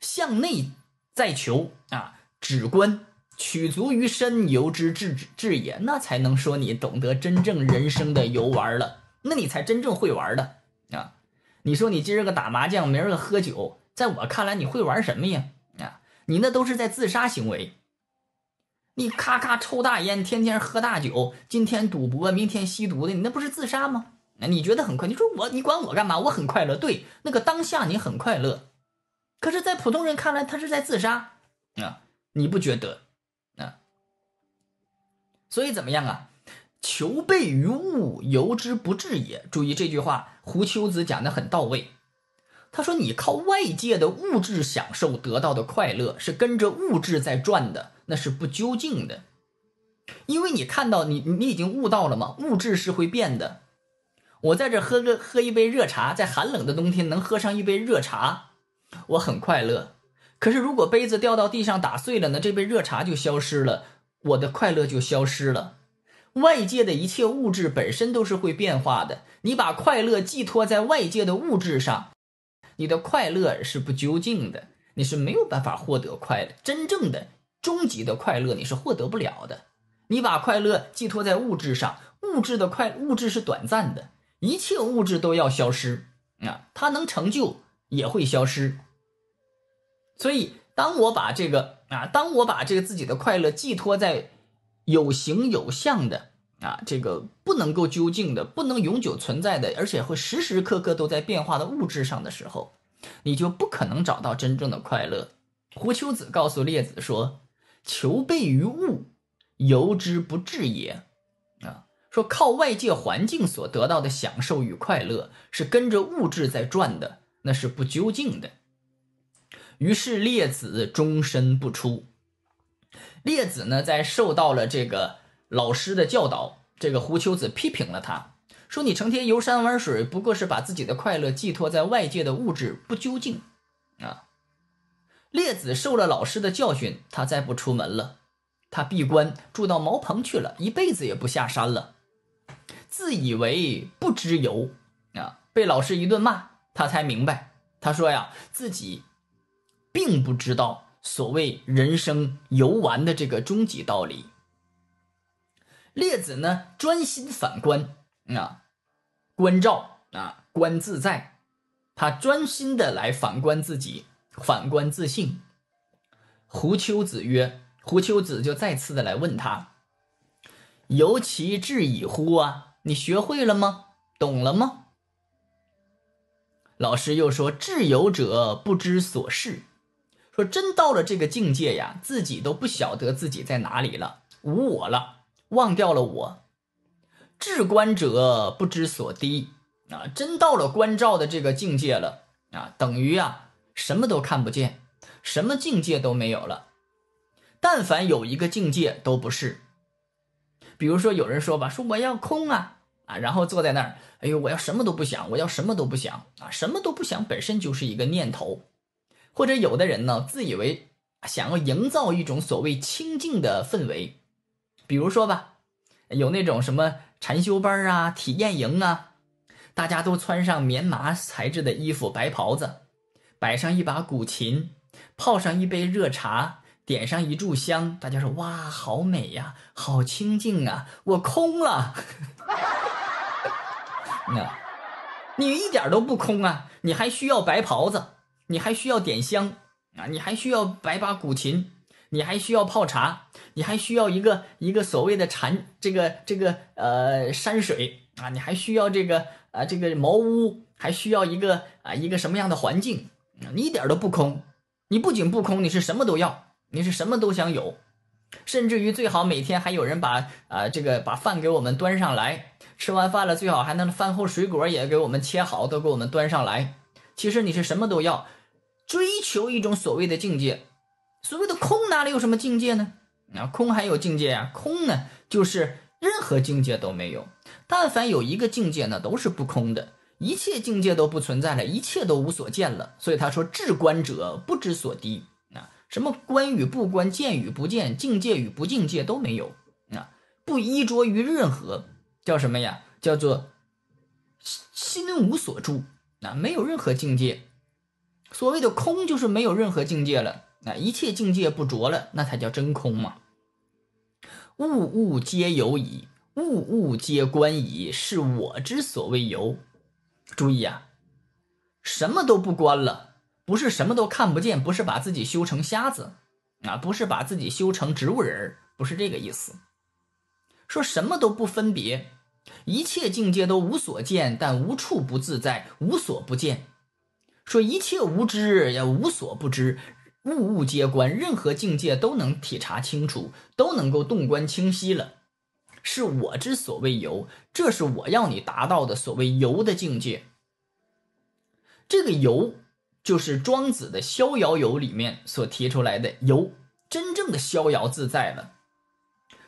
向内在求啊，止观取足于身，由之至至也。那才能说你懂得真正人生的游玩了，那你才真正会玩的啊！你说你今儿个打麻将，明儿个喝酒。”在我看来，你会玩什么呀？啊，你那都是在自杀行为。你咔咔抽大烟，天天喝大酒，今天赌博，明天吸毒的，你那不是自杀吗？那你觉得很快？你说我，你管我干嘛？我很快乐。对，那个当下你很快乐，可是，在普通人看来，他是在自杀。啊，你不觉得？啊，所以怎么样啊？求备于物，犹之不至也。注意这句话，胡秋子讲的很到位。他说：“你靠外界的物质享受得到的快乐，是跟着物质在转的，那是不究竟的。因为你看到你，你已经悟到了吗？物质是会变的。我在这喝个喝一杯热茶，在寒冷的冬天能喝上一杯热茶，我很快乐。可是如果杯子掉到地上打碎了，呢？这杯热茶就消失了，我的快乐就消失了。外界的一切物质本身都是会变化的，你把快乐寄托在外界的物质上。”你的快乐是不究竟的，你是没有办法获得快乐，真正的终极的快乐你是获得不了的。你把快乐寄托在物质上，物质的快，物质是短暂的，一切物质都要消失啊，它能成就也会消失。所以，当我把这个啊，当我把这个自己的快乐寄托在有形有相的。啊，这个不能够究竟的，不能永久存在的，而且会时时刻刻都在变化的物质上的时候，你就不可能找到真正的快乐。胡秋子告诉列子说：“求备于物，由之不至也。”啊，说靠外界环境所得到的享受与快乐是跟着物质在转的，那是不究竟的。于是列子终身不出。列子呢，在受到了这个。老师的教导，这个胡秋子批评了他，说你成天游山玩水，不过是把自己的快乐寄托在外界的物质，不究竟啊！列子受了老师的教训，他再不出门了，他闭关住到茅棚去了，一辈子也不下山了。自以为不知游啊，被老师一顿骂，他才明白。他说呀，自己并不知道所谓人生游玩的这个终极道理。列子呢，专心反观啊，观照啊，观自在。他专心的来反观自己，反观自性。胡秋子曰：“胡秋子就再次的来问他，尤其至矣乎啊？你学会了吗？懂了吗？”老师又说：“至有者不知所是。”说真到了这个境界呀，自己都不晓得自己在哪里了，无我了。”忘掉了我，至观者不知所低啊！真到了观照的这个境界了啊，等于啊什么都看不见，什么境界都没有了。但凡有一个境界都不是。比如说有人说吧，说我要空啊啊，然后坐在那儿，哎呦，我要什么都不想，我要什么都不想啊，什么都不想本身就是一个念头。或者有的人呢，自以为想要营造一种所谓清净的氛围。比如说吧，有那种什么禅修班啊、体验营啊，大家都穿上棉麻材质的衣服、白袍子，摆上一把古琴，泡上一杯热茶，点上一炷香，大家说哇，好美呀，好清静啊，我空了。那，你一点都不空啊，你还需要白袍子，你还需要点香啊，你还需要摆把古琴。你还需要泡茶，你还需要一个一个所谓的禅，这个这个呃山水啊，你还需要这个啊这个茅屋，还需要一个啊一个什么样的环境？你一点都不空，你不仅不空，你是什么都要，你是什么都想有，甚至于最好每天还有人把啊这个把饭给我们端上来，吃完饭了最好还能饭后水果也给我们切好，都给我们端上来。其实你是什么都要，追求一种所谓的境界。所谓的空哪里有什么境界呢？啊，空还有境界啊，空呢，就是任何境界都没有。但凡有一个境界呢，都是不空的。一切境界都不存在了，一切都无所见了。所以他说：“至观者不知所低啊，什么观与不观，见与不见，境界与不境界都没有。啊，不依着于任何，叫什么呀？叫做心心无所住。啊，没有任何境界。所谓的空，就是没有任何境界了。那一切境界不着了，那才叫真空嘛。物物皆有矣，物物皆观矣，是我之所谓有。注意啊，什么都不观了，不是什么都看不见，不是把自己修成瞎子啊，不是把自己修成植物人，不是这个意思。说什么都不分别，一切境界都无所见，但无处不自在，无所不见。说一切无知也无所不知。物物皆观，任何境界都能体察清楚，都能够洞观清晰了。是我之所谓游，这是我要你达到的所谓游的境界。这个游就是庄子的《逍遥游》里面所提出来的游，真正的逍遥自在了。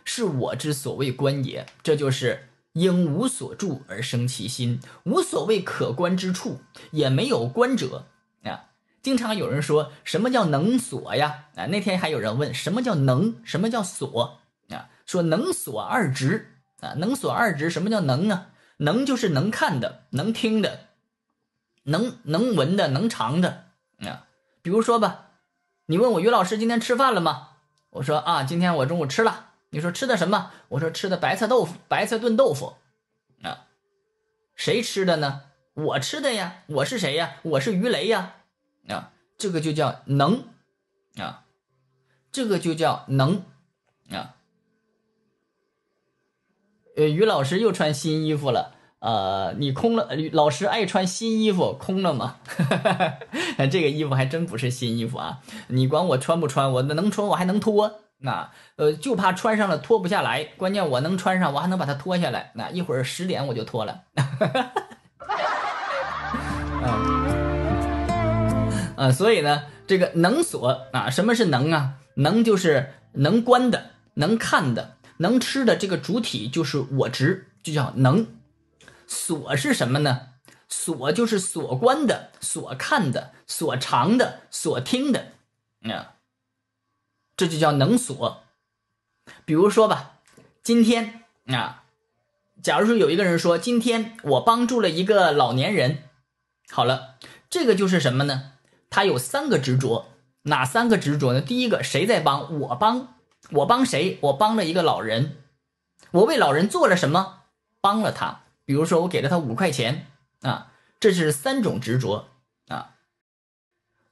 是我之所谓观也，这就是应无所住而生其心，无所谓可观之处，也没有观者。经常有人说什么叫能所呀？啊，那天还有人问什么叫能，什么叫所啊？说能所二值啊，能所二值，什么叫能啊？能就是能看的，能听的，能能闻的，能尝的啊。比如说吧，你问我于老师今天吃饭了吗？我说啊，今天我中午吃了。你说吃的什么？我说吃的白菜豆腐，白菜炖豆腐。啊，谁吃的呢？我吃的呀，我是谁呀？我是于雷呀。啊，这个就叫能，啊，这个就叫能，啊。呃，于老师又穿新衣服了，呃，你空了？于老师爱穿新衣服，空了吗？这个衣服还真不是新衣服啊！你管我穿不穿？我能穿，我还能脱。那呃，就怕穿上了脱不下来。关键我能穿上，我还能把它脱下来。那一会儿十点我就脱了。嗯。啊，所以呢，这个能所啊，什么是能啊？能就是能观的、能看的、能吃的，这个主体就是我执，就叫能。所是什么呢？所就是所观的、所看的、所尝的、所听的，啊，这就叫能所。比如说吧，今天啊，假如说有一个人说，今天我帮助了一个老年人，好了，这个就是什么呢？他有三个执着，哪三个执着呢？第一个，谁在帮我？帮我帮谁？我帮了一个老人，我为老人做了什么？帮了他。比如说，我给了他五块钱啊，这是三种执着啊。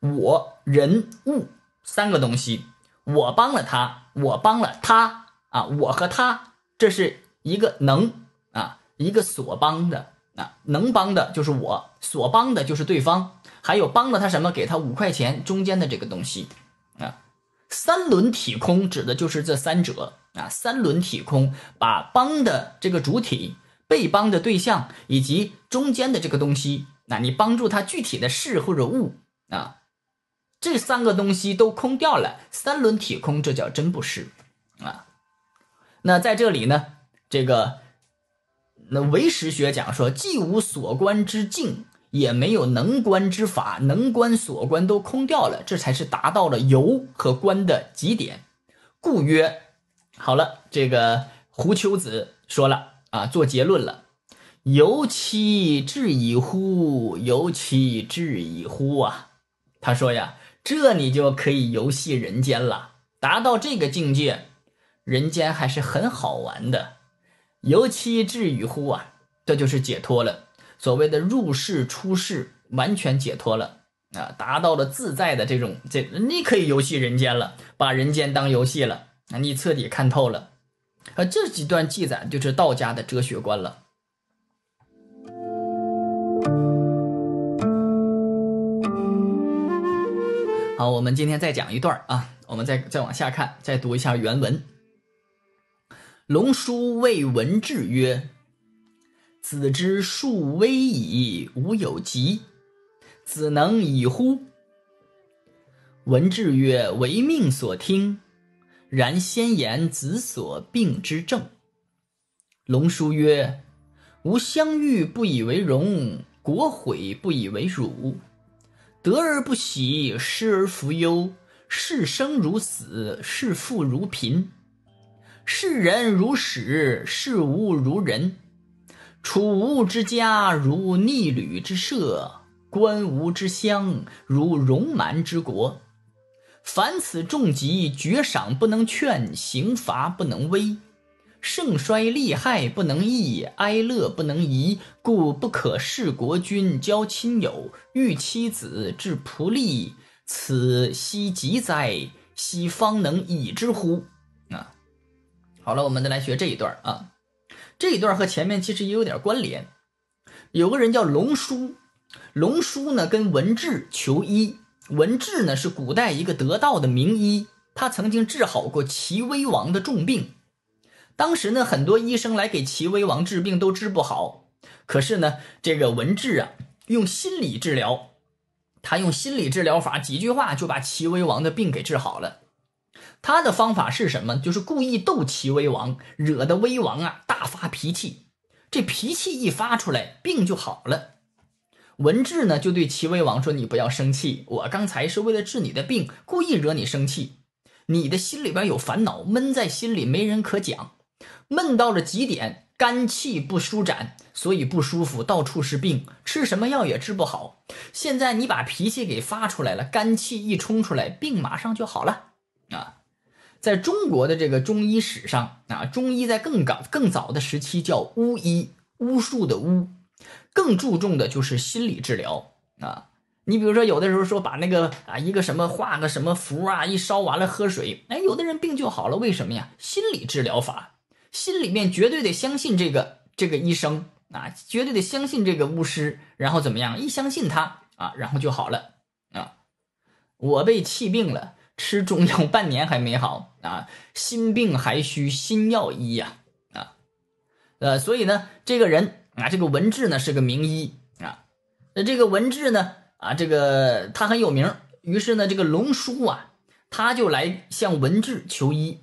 我、人、物三个东西，我帮了他，我帮了他啊，我和他，这是一个能啊，一个所帮的。啊，能帮的就是我，所帮的就是对方，还有帮了他什么？给他五块钱，中间的这个东西啊。三轮体空指的就是这三者啊。三轮体空把帮的这个主体、被帮的对象以及中间的这个东西，那你帮助他具体的事或者物啊，这三个东西都空掉了，三轮体空，这叫真不是啊。那在这里呢，这个。那唯识学讲说，既无所观之境，也没有能观之法，能观所观都空掉了，这才是达到了游和观的极点。故曰：好了，这个胡秋子说了啊，做结论了。游其至矣乎？游其至矣乎啊！他说呀，这你就可以游戏人间了，达到这个境界，人间还是很好玩的。由其至于乎啊，这就是解脱了。所谓的入世出世，完全解脱了啊，达到了自在的这种，这你可以游戏人间了，把人间当游戏了啊，你彻底看透了。啊，这几段记载就是道家的哲学观了。好，我们今天再讲一段啊，我们再再往下看，再读一下原文。龙叔谓文治曰：“子之术微矣，吾有疾，子能已乎？”文治曰：“为命所听。”然先言子所病之症。龙叔曰：“吾相遇不以为荣，国毁不以为辱。得而不喜，失而弗忧，是生如死，是富如贫。”视人如始，视物如人。楚吾之家如逆旅之舍，观吾之乡如戎蛮之国。凡此重疾，绝赏不能劝，刑罚不能威，盛衰利害不能易，哀乐不能移。故不可恃国君，交亲友，遇妻子至仆隶。此奚极哉？奚方能已之乎？好了，我们再来学这一段啊。这一段和前面其实也有点关联。有个人叫龙叔，龙叔呢跟文治求医。文治呢是古代一个得道的名医，他曾经治好过齐威王的重病。当时呢，很多医生来给齐威王治病都治不好，可是呢，这个文治啊，用心理治疗，他用心理治疗法，几句话就把齐威王的病给治好了。他的方法是什么？就是故意逗齐威王，惹得威王啊大发脾气。这脾气一发出来，病就好了。文治呢就对齐威王说：“你不要生气，我刚才是为了治你的病，故意惹你生气。你的心里边有烦恼，闷在心里没人可讲，闷到了极点，肝气不舒展，所以不舒服，到处是病，吃什么药也治不好。现在你把脾气给发出来了，肝气一冲出来，病马上就好了。”啊，在中国的这个中医史上啊，中医在更早更早的时期叫巫医，巫术的巫，更注重的就是心理治疗啊。你比如说，有的时候说把那个啊，一个什么画个什么符啊，一烧完了喝水，哎，有的人病就好了，为什么呀？心理治疗法，心里面绝对得相信这个这个医生啊，绝对得相信这个巫师，然后怎么样？一相信他啊，然后就好了啊。我被气病了。吃中药半年还没好啊，心病还需心药医呀啊，呃，所以呢，这个人啊，这个文治呢是个名医啊，那这个文治呢啊，这个他很有名，于是呢，这个龙叔啊，他就来向文治求医，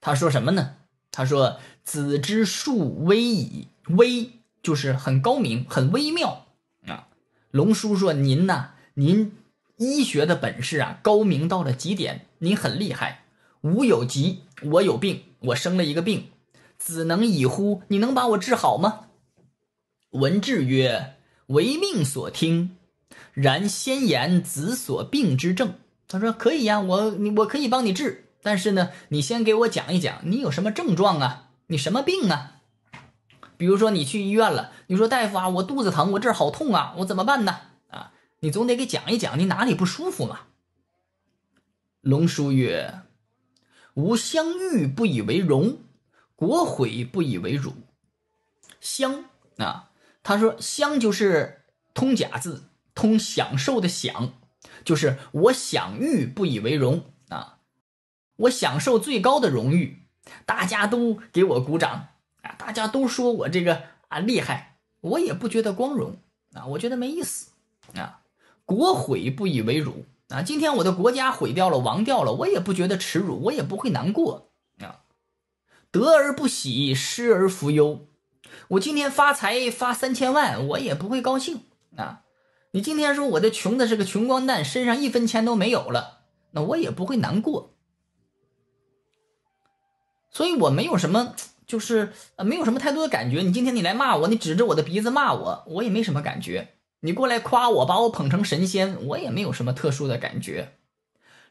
他说什么呢？他说子之术微矣，微就是很高明，很微妙啊。龙叔说您呐，您。医学的本事啊，高明到了极点。你很厉害，吾有疾，我有病，我生了一个病，子能以乎？你能把我治好吗？文治曰：“唯命所听。”然先言子所病之症。他说：“可以呀，我你我可以帮你治，但是呢，你先给我讲一讲，你有什么症状啊？你什么病啊？比如说你去医院了，你说大夫啊，我肚子疼，我这儿好痛啊，我怎么办呢？”你总得给讲一讲，你哪里不舒服嘛？龙叔曰：“吾相遇不以为荣，国毁不以为辱。”相啊，他说：“相就是通假字，通享受的享，就是我享誉不以为荣啊，我享受最高的荣誉，大家都给我鼓掌啊，大家都说我这个啊厉害，我也不觉得光荣啊，我觉得没意思啊。”国毁不以为辱啊！今天我的国家毁掉了、亡掉了，我也不觉得耻辱，我也不会难过啊。得而不喜，失而弗忧。我今天发财发三千万，我也不会高兴啊。你今天说我的穷的是个穷光蛋，身上一分钱都没有了，那我也不会难过。所以我没有什么，就是没有什么太多的感觉。你今天你来骂我，你指着我的鼻子骂我，我也没什么感觉。你过来夸我，把我捧成神仙，我也没有什么特殊的感觉。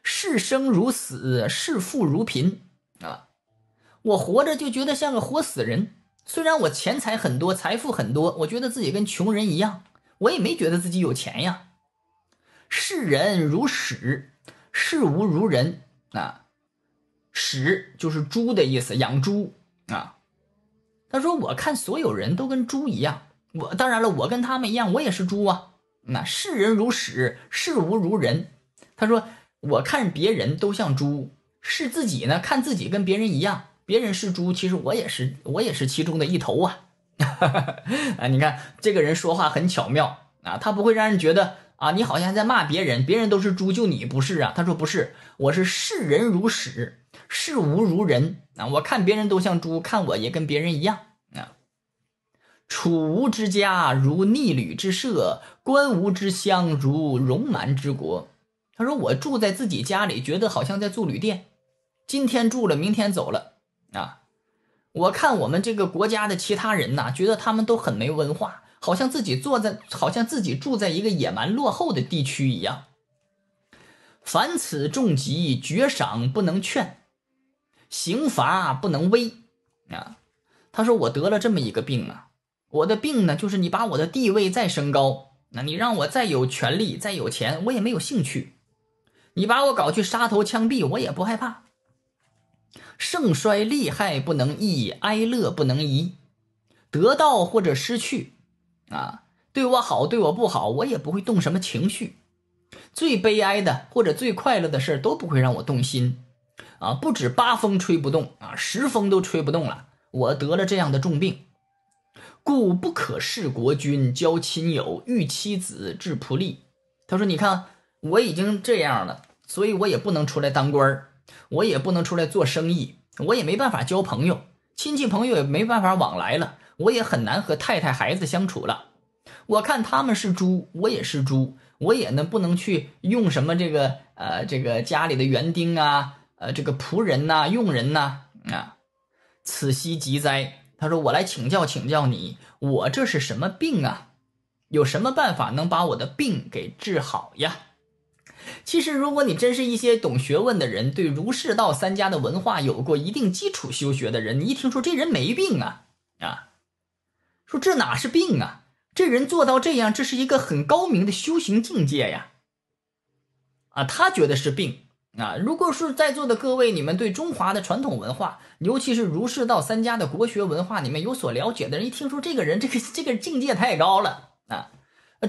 视生如死，视富如贫啊！我活着就觉得像个活死人。虽然我钱财很多，财富很多，我觉得自己跟穷人一样，我也没觉得自己有钱呀。视人如屎，视无如人啊！屎就是猪的意思，养猪啊！他说，我看所有人都跟猪一样。我当然了，我跟他们一样，我也是猪啊。那视人如屎，视无如人。他说，我看别人都像猪，视自己呢？看自己跟别人一样，别人是猪，其实我也是，我也是其中的一头啊。啊，你看这个人说话很巧妙啊，他不会让人觉得啊，你好像在骂别人，别人都是猪，就你不是啊？他说不是，我是视人如屎，视无如人啊。我看别人都像猪，看我也跟别人一样。楚吴之家如逆旅之舍，关吴之乡如戎蛮之国。他说：“我住在自己家里，觉得好像在住旅店，今天住了，明天走了啊。我看我们这个国家的其他人呐，觉得他们都很没文化，好像自己坐在，好像自己住在一个野蛮落后的地区一样。凡此重疾，绝赏不能劝，刑罚不能威啊。”他说：“我得了这么一个病啊。”我的病呢，就是你把我的地位再升高，那你让我再有权利、再有钱，我也没有兴趣。你把我搞去杀头、枪毙，我也不害怕。盛衰利害不能易，哀乐不能移。得到或者失去，啊，对我好，对我不好，我也不会动什么情绪。最悲哀的或者最快乐的事都不会让我动心。啊，不止八风吹不动啊，十风都吹不动了。我得了这样的重病。故不可视国君，交亲友，遇妻子，致仆隶。他说：“你看，我已经这样了，所以我也不能出来当官儿，我也不能出来做生意，我也没办法交朋友，亲戚朋友也没办法往来了，我也很难和太太孩子相处了。我看他们是猪，我也是猪，我也呢不能去用什么这个呃这个家里的园丁啊，呃这个仆人呐，佣人呐啊，此夕极哉。”他说：“我来请教，请教你，我这是什么病啊？有什么办法能把我的病给治好呀？”其实，如果你真是一些懂学问的人，对儒释道三家的文化有过一定基础修学的人，你一听说这人没病啊啊，说这哪是病啊？这人做到这样，这是一个很高明的修行境界呀！啊，他觉得是病。啊，如果是在座的各位，你们对中华的传统文化，尤其是儒释道三家的国学文化里面有所了解的人，一听说这个人，这个这个境界太高了啊！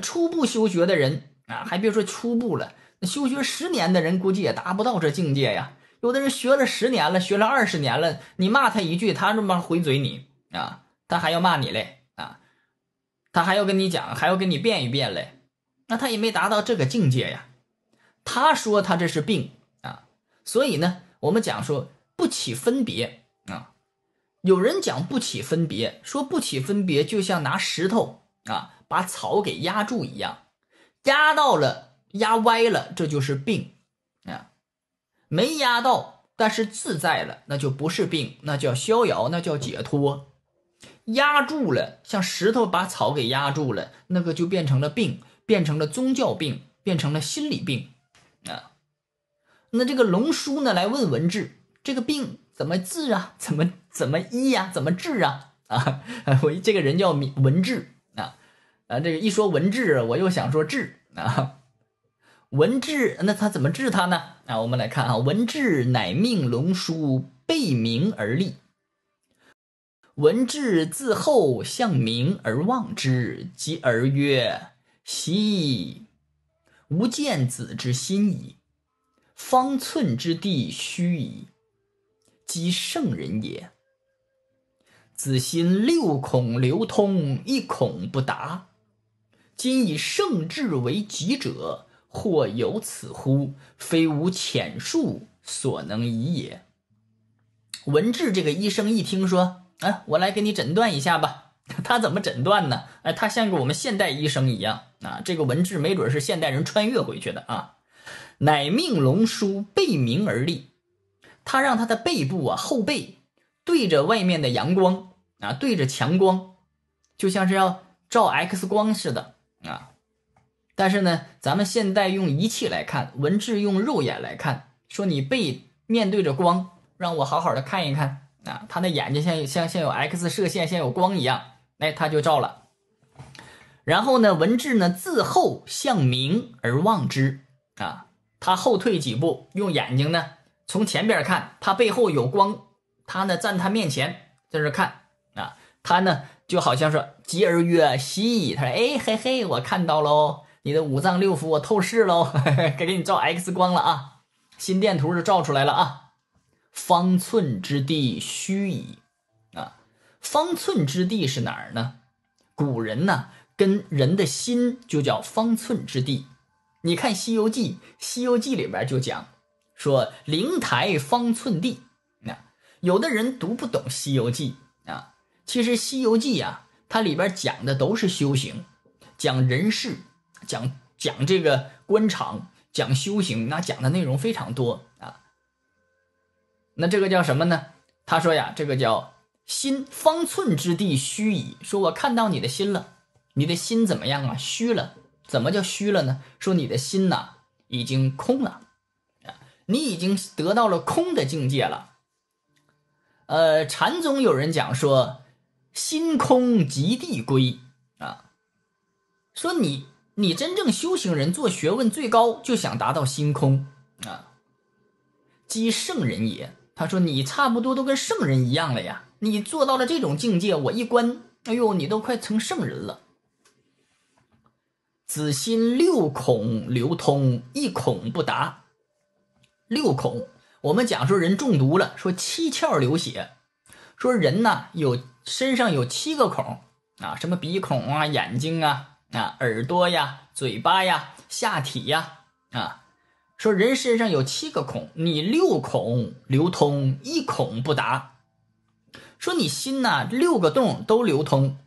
初步修学的人啊，还别说初步了，那修学十年的人估计也达不到这境界呀。有的人学了十年了，学了二十年了，你骂他一句，他这么回嘴你啊，他还要骂你嘞啊，他还要跟你讲，还要跟你辩一辩嘞，那他也没达到这个境界呀。他说他这是病。所以呢，我们讲说不起分别啊，有人讲不起分别，说不起分别就像拿石头啊把草给压住一样，压到了压歪了，这就是病啊，没压到但是自在了，那就不是病，那叫逍遥，那叫解脱。压住了像石头把草给压住了，那个就变成了病，变成了宗教病，变成了心理病啊。那这个龙叔呢，来问文治这个病怎么治啊？怎么怎么医呀？怎么治啊？啊，我这个人叫文治啊，啊，这个一说文治，我又想说治啊。文治，那他怎么治他呢？啊，我们来看啊，文治乃命龙叔背名而立，文治自后向明而望之，即而曰：“昔吾见子之心矣。”方寸之地虚矣，即圣人也。子心六孔流通，一孔不达。今以圣智为己者，或有此乎？非吾浅术所能已也。文治这个医生一听说，哎，我来给你诊断一下吧。他怎么诊断呢？哎，他像个我们现代医生一样啊。这个文治没准是现代人穿越回去的啊。乃命龙叔背明而立，他让他的背部啊后背对着外面的阳光啊，对着强光，就像是要照 X 光似的啊。但是呢，咱们现代用仪器来看，文字用肉眼来看，说你背面对着光，让我好好的看一看啊。他的眼睛像像像有 X 射线，像有光一样，哎，他就照了。然后呢，文字呢自后向明而望之啊。他后退几步，用眼睛呢，从前边看，他背后有光，他呢站他面前在这看啊，他呢就好像是吉而曰兮，他说哎嘿嘿，我看到喽，你的五脏六腑我透视喽，该 给你照 X 光了啊，心电图是照出来了啊，方寸之地虚矣啊，方寸之地是哪儿呢？古人呢跟人的心就叫方寸之地。你看《西游记》，《西游记》里边就讲说灵台方寸地，那有的人读不懂《西游记》啊。其实《西游记》啊，它里边讲的都是修行，讲人事，讲讲这个官场，讲修行，那讲的内容非常多啊。那这个叫什么呢？他说呀，这个叫心方寸之地虚矣。说我看到你的心了，你的心怎么样啊？虚了。怎么叫虚了呢？说你的心呐已经空了，啊，你已经得到了空的境界了。呃，禅宗有人讲说，心空即地归啊，说你你真正修行人做学问最高，就想达到心空啊，即圣人也。他说你差不多都跟圣人一样了呀，你做到了这种境界，我一观，哎呦，你都快成圣人了。子心六孔流通，一孔不达。六孔，我们讲说人中毒了，说七窍流血。说人呢有身上有七个孔啊，什么鼻孔啊、眼睛啊、啊耳朵呀、嘴巴呀、下体呀啊。说人身上有七个孔，你六孔流通，一孔不达。说你心呐六个洞都流通，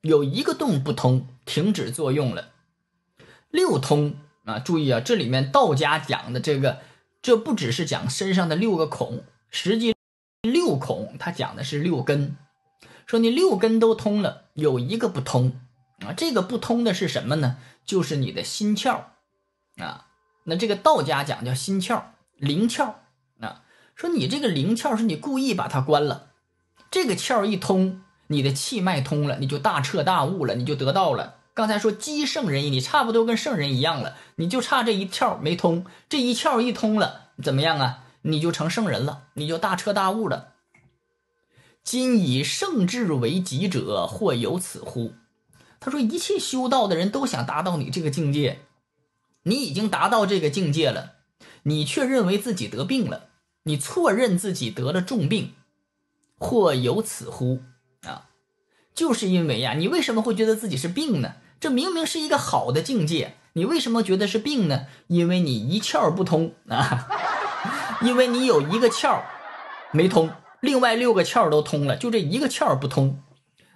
有一个洞不通，停止作用了。六通啊，注意啊，这里面道家讲的这个，这不只是讲身上的六个孔，实际六孔它讲的是六根。说你六根都通了，有一个不通啊，这个不通的是什么呢？就是你的心窍啊。那这个道家讲叫心窍、灵窍啊。说你这个灵窍是你故意把它关了，这个窍一通，你的气脉通了，你就大彻大悟了，你就得道了。刚才说积圣人，你差不多跟圣人一样了，你就差这一窍没通。这一窍一通了，怎么样啊？你就成圣人了，你就大彻大悟了。今以圣智为己者，或有此乎？他说一切修道的人都想达到你这个境界，你已经达到这个境界了，你却认为自己得病了，你错认自己得了重病，或有此乎？啊，就是因为呀，你为什么会觉得自己是病呢？这明明是一个好的境界，你为什么觉得是病呢？因为你一窍不通啊！因为你有一个窍没通，另外六个窍都通了，就这一个窍不通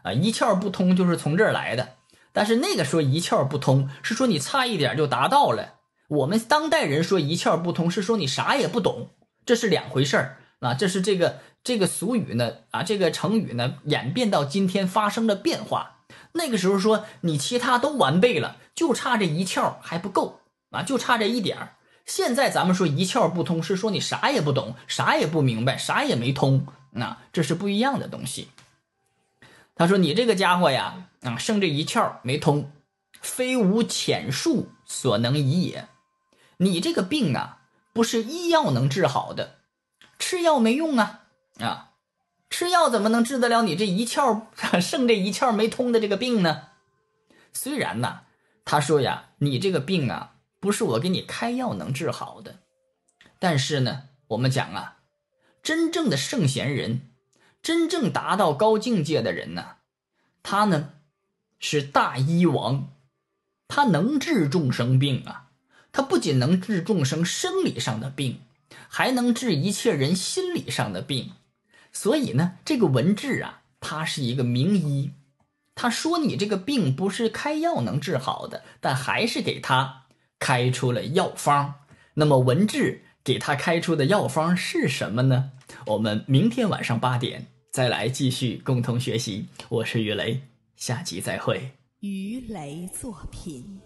啊！一窍不通就是从这儿来的。但是那个说一窍不通是说你差一点就达到了，我们当代人说一窍不通是说你啥也不懂，这是两回事儿啊！这是这个这个俗语呢啊，这个成语呢演变到今天发生了变化。那个时候说你其他都完备了，就差这一窍还不够啊，就差这一点儿。现在咱们说一窍不通，是说你啥也不懂，啥也不明白，啥也没通，那这是不一样的东西。他说你这个家伙呀，啊，剩这一窍没通，非吾浅术所能已也。你这个病啊，不是医药能治好的，吃药没用啊啊。吃药怎么能治得了你这一窍 剩这一窍没通的这个病呢？虽然呢，他说呀，你这个病啊，不是我给你开药能治好的。但是呢，我们讲啊，真正的圣贤人，真正达到高境界的人呢，他呢，是大医王，他能治众生病啊。他不仅能治众生生理上的病，还能治一切人心理上的病。所以呢，这个文治啊，他是一个名医，他说你这个病不是开药能治好的，但还是给他开出了药方。那么文治给他开出的药方是什么呢？我们明天晚上八点再来继续共同学习。我是于雷，下集再会。鱼雷作品。